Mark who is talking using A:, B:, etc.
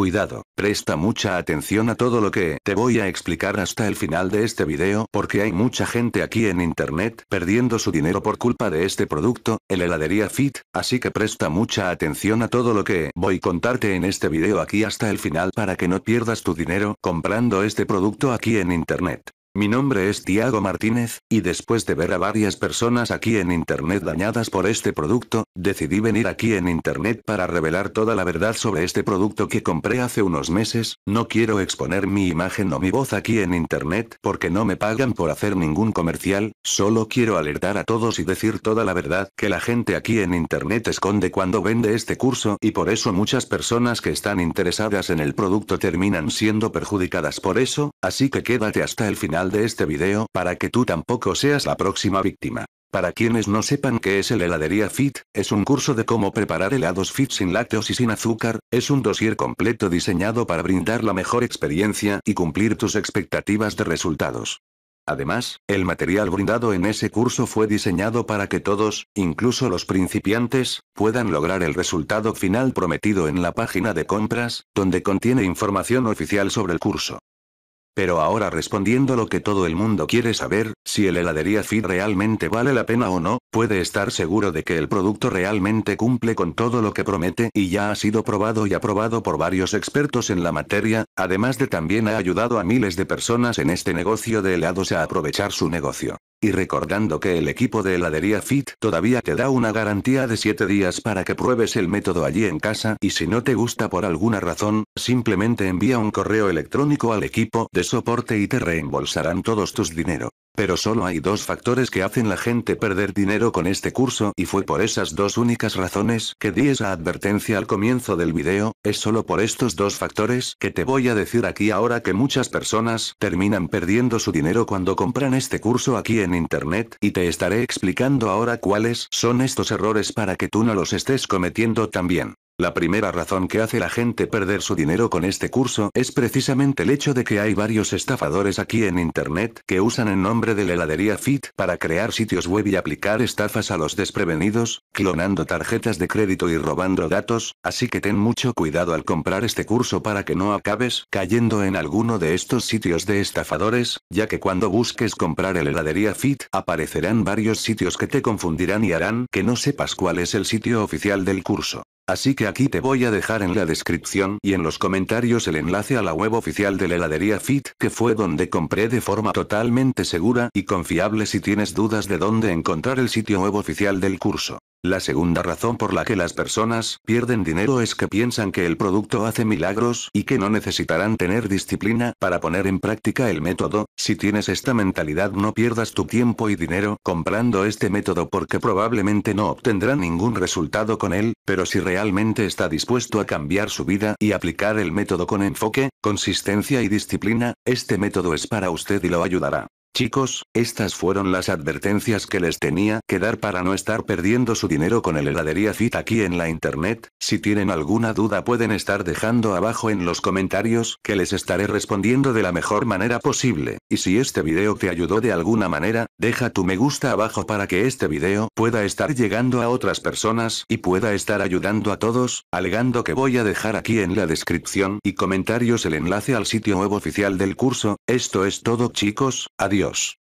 A: Cuidado, presta mucha atención a todo lo que te voy a explicar hasta el final de este video porque hay mucha gente aquí en internet perdiendo su dinero por culpa de este producto, el heladería Fit, así que presta mucha atención a todo lo que voy a contarte en este video aquí hasta el final para que no pierdas tu dinero comprando este producto aquí en internet. Mi nombre es Tiago Martínez, y después de ver a varias personas aquí en Internet dañadas por este producto, decidí venir aquí en Internet para revelar toda la verdad sobre este producto que compré hace unos meses, no quiero exponer mi imagen o mi voz aquí en Internet porque no me pagan por hacer ningún comercial, solo quiero alertar a todos y decir toda la verdad que la gente aquí en Internet esconde cuando vende este curso y por eso muchas personas que están interesadas en el producto terminan siendo perjudicadas por eso, así que quédate hasta el final de este video para que tú tampoco seas la próxima víctima. Para quienes no sepan qué es el Heladería Fit, es un curso de cómo preparar helados fit sin lácteos y sin azúcar, es un dossier completo diseñado para brindar la mejor experiencia y cumplir tus expectativas de resultados. Además, el material brindado en ese curso fue diseñado para que todos, incluso los principiantes, puedan lograr el resultado final prometido en la página de compras, donde contiene información oficial sobre el curso. Pero ahora respondiendo lo que todo el mundo quiere saber, si el heladería Fit realmente vale la pena o no, puede estar seguro de que el producto realmente cumple con todo lo que promete y ya ha sido probado y aprobado por varios expertos en la materia, además de también ha ayudado a miles de personas en este negocio de helados a aprovechar su negocio. Y recordando que el equipo de heladería Fit todavía te da una garantía de 7 días para que pruebes el método allí en casa y si no te gusta por alguna razón, simplemente envía un correo electrónico al equipo de soporte y te reembolsarán todos tus dinero. Pero solo hay dos factores que hacen la gente perder dinero con este curso y fue por esas dos únicas razones que di esa advertencia al comienzo del video, es solo por estos dos factores que te voy a decir aquí ahora que muchas personas terminan perdiendo su dinero cuando compran este curso aquí en internet y te estaré explicando ahora cuáles son estos errores para que tú no los estés cometiendo también. La primera razón que hace la gente perder su dinero con este curso es precisamente el hecho de que hay varios estafadores aquí en Internet que usan el nombre de la heladería Fit para crear sitios web y aplicar estafas a los desprevenidos, clonando tarjetas de crédito y robando datos, así que ten mucho cuidado al comprar este curso para que no acabes cayendo en alguno de estos sitios de estafadores, ya que cuando busques comprar el heladería Fit aparecerán varios sitios que te confundirán y harán que no sepas cuál es el sitio oficial del curso. Así que aquí te voy a dejar en la descripción y en los comentarios el enlace a la web oficial de la heladería Fit, que fue donde compré de forma totalmente segura y confiable si tienes dudas de dónde encontrar el sitio web oficial del curso. La segunda razón por la que las personas pierden dinero es que piensan que el producto hace milagros y que no necesitarán tener disciplina para poner en práctica el método. Si tienes esta mentalidad no pierdas tu tiempo y dinero comprando este método porque probablemente no obtendrán ningún resultado con él, pero si realmente está dispuesto a cambiar su vida y aplicar el método con enfoque, consistencia y disciplina, este método es para usted y lo ayudará. Chicos, estas fueron las advertencias que les tenía que dar para no estar perdiendo su dinero con el heladería fit aquí en la internet, si tienen alguna duda pueden estar dejando abajo en los comentarios que les estaré respondiendo de la mejor manera posible, y si este video te ayudó de alguna manera, deja tu me gusta abajo para que este video pueda estar llegando a otras personas y pueda estar ayudando a todos, alegando que voy a dejar aquí en la descripción y comentarios el enlace al sitio web oficial del curso, esto es todo chicos, adiós. Dios.